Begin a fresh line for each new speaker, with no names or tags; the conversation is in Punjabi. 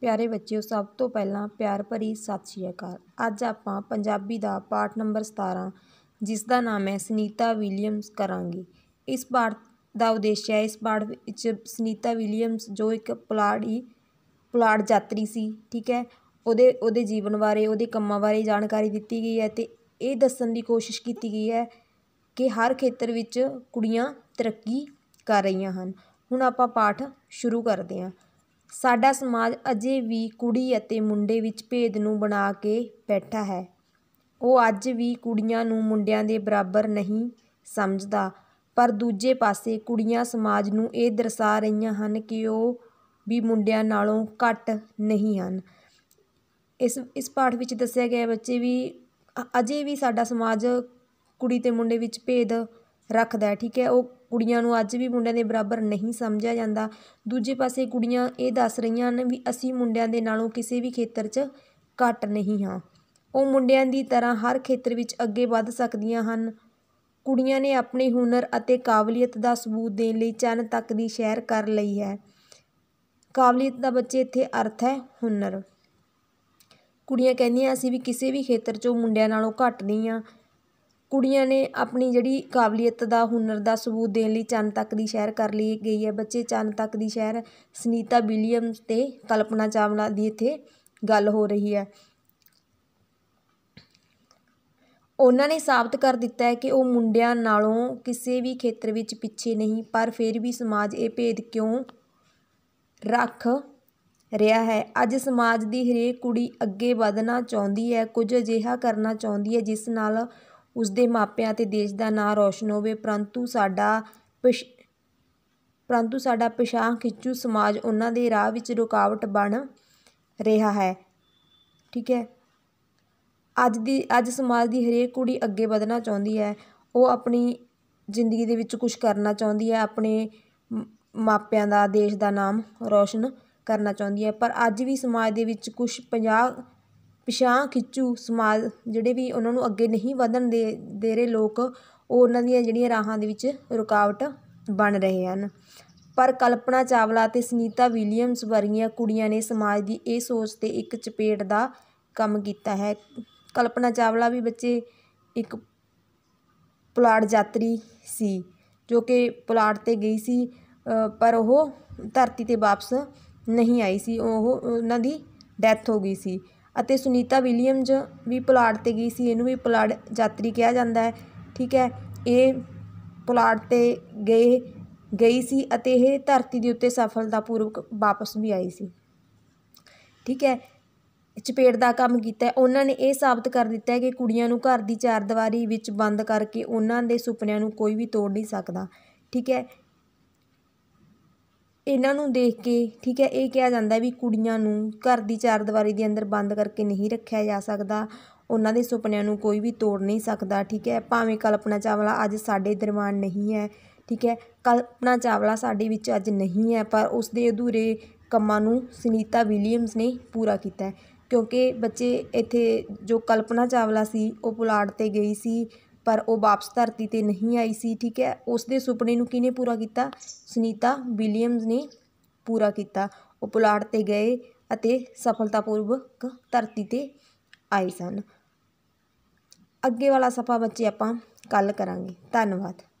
ਪਿਆਰੇ ਬੱਚਿਓ ਸਭ ਤੋਂ ਪਹਿਲਾਂ ਪਿਆਰ ਭਰੀ ਸਤਿ ਸ਼੍ਰੀ ਅਕਾਲ ਅੱਜ ਆਪਾਂ ਪੰਜਾਬੀ ਦਾ ਪਾਠ ਨੰਬਰ 17 ਜਿਸ ਦਾ ਨਾਮ ਹੈ ਸਨੀਤਾ ਵਿਲੀਅਮਸ ਕਰਾਂਗੇ ਇਸ ਪਾਠ ਦਾ ਉਦੇਸ਼ ਹੈ ਇਸ ਪਾਠ ਵਿੱਚ ਸਨੀਤਾ ਵਿਲੀਅਮਸ ਜੋ ਇੱਕ ਪੁਲਾੜੀ ਪੁਲਾੜ ਯਾਤਰੀ ਸੀ ਠੀਕ ਹੈ ਉਹਦੇ ਉਹਦੇ ਜੀਵਨ ਬਾਰੇ ਉਹਦੇ ਕੰਮਾਂ ਬਾਰੇ ਜਾਣਕਾਰੀ ਦਿੱਤੀ ਗਈ ਹੈ ਤੇ ਇਹ ਦੱਸਣ ਦੀ ਕੋਸ਼ਿਸ਼ ਕੀਤੀ ਗਈ ਹੈ ਕਿ ਹਰ ਖੇਤਰ ਵਿੱਚ ਕੁੜੀਆਂ ਤਰੱਕੀ ਕਰ ਰਹੀਆਂ ਹਨ ਹੁਣ ਆਪਾਂ ਪਾਠ ਸ਼ੁਰੂ ਕਰਦੇ ਹਾਂ ਸਾਡਾ ਸਮਾਜ ਅਜੇ ਵੀ ਕੁੜੀ ਅਤੇ ਮੁੰਡੇ ਵਿੱਚ ਭੇਦ ਨੂੰ ਬਣਾ ਕੇ ਬੈਠਾ ਹੈ ਉਹ ਅੱਜ ਵੀ ਕੁੜੀਆਂ ਨੂੰ ਮੁੰਡਿਆਂ ਦੇ ਬਰਾਬਰ ਨਹੀਂ ਸਮਝਦਾ ਪਰ ਦੂਜੇ ਪਾਸੇ ਕੁੜੀਆਂ ਸਮਾਜ ਨੂੰ ਇਹ ਦਰਸਾ ਰਹੀਆਂ ਹਨ ਕਿ ਉਹ ਵੀ ਮੁੰਡਿਆਂ ਨਾਲੋਂ ਘੱਟ ਨਹੀਂ ਹਨ ਇਸ ਇਸ ਪਾਠ ਵਿੱਚ ਦੱਸਿਆ ਗਿਆ ਬੱਚੇ ਵੀ ਅਜੇ ਵੀ ਸਾਡਾ ਸਮਾਜ ਕੁੜੀ ਤੇ ਮੁੰਡੇ ਵਿੱਚ ਭੇਦ ਰੱਖਦਾ ਹੈ ਠੀਕ ਹੈ ਉਹ ਕੁੜੀਆਂ ਨੂੰ ਅੱਜ ਵੀ ਮੁੰਡਿਆਂ ਦੇ ਬਰਾਬਰ ਨਹੀਂ ਸਮਝਿਆ ਜਾਂਦਾ ਦੂਜੇ ਪਾਸੇ ਕੁੜੀਆਂ ਇਹ ਦੱਸ ਰਹੀਆਂ ਹਨ ਵੀ ਅਸੀਂ ਮੁੰਡਿਆਂ ਦੇ ਨਾਲੋਂ ਕਿਸੇ ਵੀ ਖੇਤਰ 'ਚ ਘੱਟ ਨਹੀਂ ਹਾਂ ਉਹ ਮੁੰਡਿਆਂ ਦੀ ਤਰ੍ਹਾਂ ਹਰ ਖੇਤਰ ਵਿੱਚ ਅੱਗੇ ਵੱਧ ਸਕਦੀਆਂ ਹਨ ਕੁੜੀਆਂ ਨੇ ਆਪਣੇ ਹੁਨਰ ਅਤੇ ਕਾਬਲੀਅਤ ਦਾ ਸਬੂਤ ਦੇਣ ਲਈ ਚੰਨ ਤੱਕ ਦੀ ਸ਼ਹਿਰ ਕਰ ਲਈ ਹੈ ਕਾਬਲੀਅਤ ਦਾ ਬੱਚੇ ਇੱਥੇ ਅਰਥ ਹੈ ਹੁਨਰ ਕੁੜੀਆਂ ਕਹਿੰਦੀਆਂ ਅਸੀਂ ਵੀ ਕਿਸੇ ਵੀ ਖੇਤਰ 'ਚੋਂ ਮੁੰਡਿਆਂ ਨਾਲੋਂ ਘੱਟ ਨਹੀਂ ਹਾਂ ਕੁੜੀਆਂ ਨੇ ਆਪਣੀ ਜਿਹੜੀ ਕਾਬਲੀਅਤ ਦਾ ਹੁਨਰ ਦਾ ਸਬੂਤ ਦੇਣ ਲਈ ਚੰਨ ਤੱਕ ਦੀ ਸ਼ਹਿਰ ਕਰ ਲਈ ਗਈ ਹੈ ਬੱਚੇ ਚੰਨ ਤੱਕ ਦੀ ਸ਼ਹਿਰ ਸਨੀਤਾ ਵਿਲੀਅਮਸ ਤੇ ਕਲਪਨਾ ਚਾਵਲਾ ਦੀ ਇੱਥੇ ਗੱਲ ਹੋ ਰਹੀ ਹੈ ਉਹਨਾਂ ਨੇ ਸਾਬਤ ਕਰ ਦਿੱਤਾ ਹੈ ਕਿ ਉਹ ਮੁੰਡਿਆਂ ਨਾਲੋਂ ਕਿਸੇ ਵੀ ਖੇਤਰ ਵਿੱਚ ਪਿੱਛੇ ਨਹੀਂ ਪਰ ਫਿਰ ਵੀ ਸਮਾਜ ਇਹ ਭੇਦ ਕਿਉਂ ਰੱਖ ਰਿਹਾ ਹੈ ਅੱਜ ਸਮਾਜ ਦੀ ਹਰੇਕ ਕੁੜੀ ਅੱਗੇ ਵਧਣਾ ਚਾਹੁੰਦੀ ਹੈ ਕੁਝ ਅਜਿਹਾ ਕਰਨਾ ਚਾਹੁੰਦੀ ਹੈ ਜਿਸ ਨਾਲ ਉਸ ਦੇ ਮਾਪਿਆਂ ਤੇ ਦੇਸ਼ ਦਾ ਨਾਂ ਰੌਸ਼ਨ ਹੋਵੇ ਪਰੰਤੂ ਸਾਡਾ ਪਰੰਤੂ ਸਾਡਾ ਪਿਛਾਂ ਖਿੱਚੂ ਸਮਾਜ ਉਹਨਾਂ ਦੇ ਰਾਹ ਵਿੱਚ ਰੁਕਾਵਟ ਬਣ ਰਿਹਾ ਹੈ ਠੀਕ ਹੈ ਅੱਜ ਦੀ ਅੱਜ ਸਮਾਜ ਦੀ ਹਰੇਕ ਕੁੜੀ ਅੱਗੇ ਵਧਣਾ ਚਾਹੁੰਦੀ ਹੈ ਉਹ ਆਪਣੀ ਜ਼ਿੰਦਗੀ ਦੇ ਵਿੱਚ ਕੁਝ ਕਰਨਾ ਚਾਹੁੰਦੀ ਹੈ ਆਪਣੇ ਮਾਪਿਆਂ ਦਾ ਦੇਸ਼ ਦਾ ਨਾਮ ਰੌਸ਼ਨ ਕਰਨਾ ਚਾਹੁੰਦੀ ਹੈ ਪਰ ਅੱਜ ਵੀ ਸਮਾਜ ਦੇ ਵਿੱਚ ਕੁਝ ਪਿਛਾਂ ਖਿੱਚੂ ਸਮਾਜ ਜਿਹੜੇ ਵੀ ਉਹਨਾਂ ਨੂੰ ਅੱਗੇ ਨਹੀਂ ਵਧਣ ਦੇ ਦੇ ਰਹੇ ਲੋਕ ਉਹ ਉਹਨਾਂ ਦੀਆਂ ਜਿਹੜੀਆਂ ਰਾਹਾਂ ਦੇ ਵਿੱਚ ਰੁਕਾਵਟ ਬਣ ਰਹੇ ਹਨ ਪਰ ਕਲਪਨਾ ਚਾਵਲਾ ਤੇ ਸਨੀਤਾ ਵਿਲੀਅਮਸ ਵਰਗੀਆਂ ਕੁੜੀਆਂ ਨੇ ਸਮਾਜ ਦੀ ਇਹ ਸੋਚ ਤੇ ਇੱਕ ਚਪੇਟ ਦਾ ਕੰਮ ਕੀਤਾ ਹੈ ਕਲਪਨਾ ਚਾਵਲਾ ਵੀ ਬੱਚੇ ਇੱਕ ਪੁਲਾੜ ਯਾਤਰੀ ਸੀ ਜੋ ਕਿ ਪੁਲਾੜ ਤੇ ਗਈ ਸੀ ਪਰ ਉਹ ਧਰਤੀ ਤੇ ਵਾਪਸ ਨਹੀਂ ਆਈ ਸੀ ਉਹ ਉਹਨਾਂ ਦੀ ਡੈਥ ਹੋ ਗਈ ਸੀ ਅਤੇ ਸੁਨੀਤਾ ਵਿਲੀਅਮਜ਼ ਵੀ ਪੁਲਾੜ 'ਤੇ ਗਈ ਸੀ ਇਹਨੂੰ ਵੀ ਪੁਲਾੜ ਯਾਤਰੀ ਕਿਹਾ ਜਾਂਦਾ ਹੈ ਠੀਕ ਹੈ ਇਹ ਪੁਲਾੜ 'ਤੇ ਗਏ ਗਈ ਸੀ ਅਤੇ ਇਹ ਧਰਤੀ ਦੇ ਉੱਤੇ ਸਫਲਤਾਪੂਰਵਕ ਵਾਪਸ ਵੀ ਆਈ ਸੀ ਠੀਕ ਹੈ ਚਪੇੜ ਦਾ ਕੰਮ ਕੀਤਾ ਉਹਨਾਂ ਨੇ ਇਹ ਸਾਬਤ ਕਰ ਦਿੱਤਾ ਹੈ ਕਿ ਕੁੜੀਆਂ ਨੂੰ ਘਰ ਦੀ ਚਾਰ ਦੀਵਾਰੀ ਵਿੱਚ ਬੰਦ ਕਰਕੇ ਉਹਨਾਂ ਦੇ ਸੁਪਨਿਆਂ ਨੂੰ ਕੋਈ ਵੀ ਤੋੜ ਨਹੀਂ ਸਕਦਾ ਠੀਕ ਹੈ ਇਹਨਾਂ ਨੂੰ ਦੇਖ ਕੇ ਠੀਕ ਹੈ ਇਹ ਕਿਹਾ ਜਾਂਦਾ ਵੀ ਕੁੜੀਆਂ ਨੂੰ ਘਰ ਦੀ ਚਾਰ ਦੀਵਾਰੀ ਦੇ ਅੰਦਰ ਬੰਦ ਕਰਕੇ ਨਹੀਂ ਰੱਖਿਆ ਜਾ ਸਕਦਾ ਉਹਨਾਂ ਦੇ ਸੁਪਨਿਆਂ ਨੂੰ ਕੋਈ ਵੀ ਤੋੜ ਨਹੀਂ ਸਕਦਾ ਠੀਕ ਹੈ ਭਾਵੇਂ ਕਲਪਨਾ ਚਾਵਲਾ ਅੱਜ ਸਾਡੇ ਦਰਮਾਨ ਨਹੀਂ ਹੈ ਠੀਕ ਹੈ ਕਲਪਨਾ ਚਾਵਲਾ ਸਾਡੇ ਵਿੱਚ ਅੱਜ ਨਹੀਂ ਹੈ ਪਰ ਉਸ ਦੇ ਅਧੂਰੇ ਕੰਮਾਂ ਨੂੰ ਸੁਨੀਤਾ ਵਿਲੀਅਮਸ ਨੇ ਪੂਰਾ ਕੀਤਾ ਕਿਉਂਕਿ ਬੱਚੇ ਇੱਥੇ ਜੋ ਕਲਪਨਾ ਚਾਵਲਾ ਸੀ ਉਹ ਪੁਲਾੜ ਤੇ ਗਈ ਸੀ ਪਰ ਉਹ ਵਾਪਸ ਧਰਤੀ ਤੇ ਨਹੀਂ ਆਈ ਸੀ ਠੀਕ ਹੈ ਉਸ ਦੇ ਸੁਪਨੇ ਨੂੰ ਕਿਹਨੇ ਪੂਰਾ ਕੀਤਾ ਸੁਨੀਤਾ ਵਿਲੀਅਮਸ ਨੇ ਪੂਰਾ ਕੀਤਾ ਉਹ ਪੁਲਾੜ ਤੇ ਗਏ ਅਤੇ ਸਫਲਤਾਪੂਰਵਕ ਧਰਤੀ ਤੇ ਆਏ ਸਨ ਅੱਗੇ ਵਾਲਾ ਸਫਾ ਬੱਚੇ ਆਪਾਂ ਕੱਲ ਕਰਾਂਗੇ ਧੰਨਵਾਦ